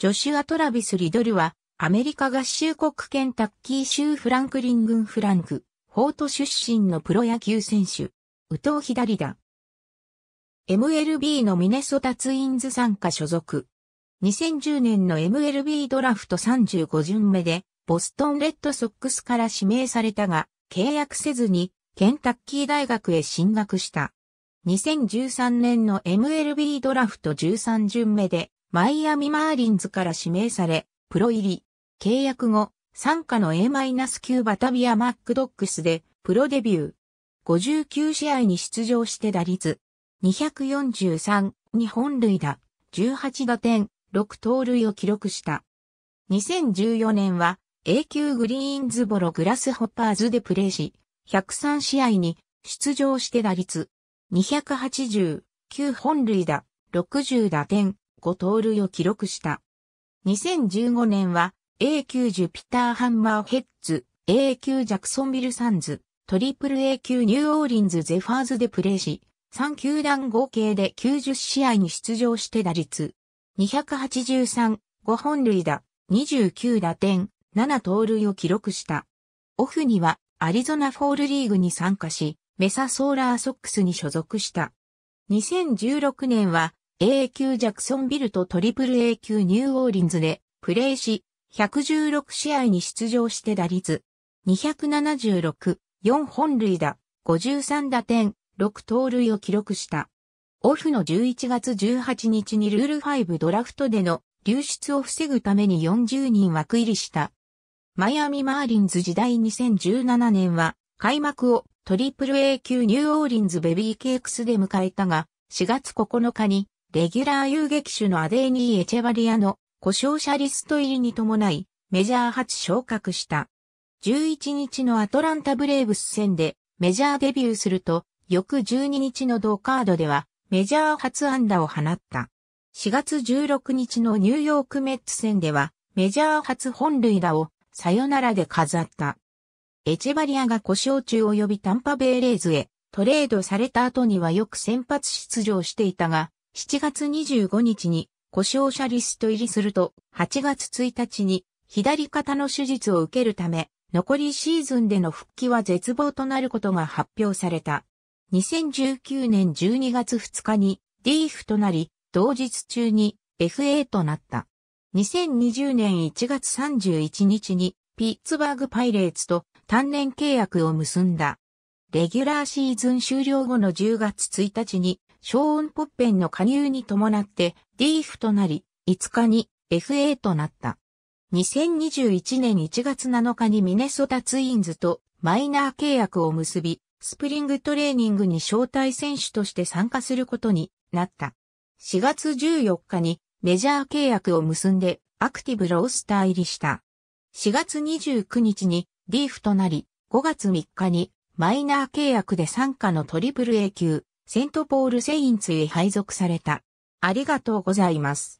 ジョシュア・トラビス・リドルは、アメリカ合衆国ケンタッキー州フランクリン郡フランク、フォート出身のプロ野球選手、宇藤左だ。MLB のミネソタツインズ参加所属。2010年の MLB ドラフト35巡目で、ボストンレッドソックスから指名されたが、契約せずに、ケンタッキー大学へ進学した。2013年の MLB ドラフト13巡目で、マイアミマーリンズから指名され、プロ入り、契約後、参加の A-9 バタビアマックドックスでプロデビュー。59試合に出場して打率243、日本塁打、18打点、6盗塁を記録した。2014年は A 級グリーンズボログラスホッパーズでプレーし、103試合に出場して打率280、9本塁打、60打点、5盗塁を記録した。2015年は A 級ジュピターハンマーヘッズ、A 級ジャクソンビルサンズ、トリプル A 級ニューオーリンズゼファーズでプレーし、3球団合計で90試合に出場して打率。283、5本塁打、29打点、7盗塁を記録した。オフにはアリゾナフォールリーグに参加し、メサソーラーソックスに所属した。2016年は AA 級ジャクソンビルと AAA 級ニューオーリンズでプレーし、116試合に出場して打率276、4本塁打、53打点、6盗塁を記録した。オフの11月18日にルール5ドラフトでの流出を防ぐために40人枠入りした。マイアミマーリンズ時代2017年は開幕を AAA 級ニューオーリンズベビーケークスで迎えたが、4月9日にレギュラー遊撃手のアデーニー・エチェバリアの故障者リスト入りに伴い、メジャー初昇格した。11日のアトランタブレーブス戦でメジャーデビューすると、翌12日のドカードではメジャー初安打を放った。4月16日のニューヨークメッツ戦ではメジャー初本塁打をサヨナラで飾った。エチェバリアが故障中及びタンパベイレーズへトレードされた後にはよく先発出場していたが、7月25日に故障者リスト入りすると、8月1日に左肩の手術を受けるため、残りシーズンでの復帰は絶望となることが発表された。2019年12月2日にィーフとなり、同日中に FA となった。2020年1月31日にピッツバーグパイレーツと単年契約を結んだ。レギュラーシーズン終了後の10月1日にショーン・ポッペンの加入に伴って DF となり、5日に FA となった。2021年1月7日にミネソタツインズとマイナー契約を結び、スプリングトレーニングに招待選手として参加することになった。4月14日にメジャー契約を結んでアクティブロースター入りした。4月29日にィーフとなり、5月3日にマイナー契約で参加のトリプル A 級セントポールセインツへ配属された。ありがとうございます。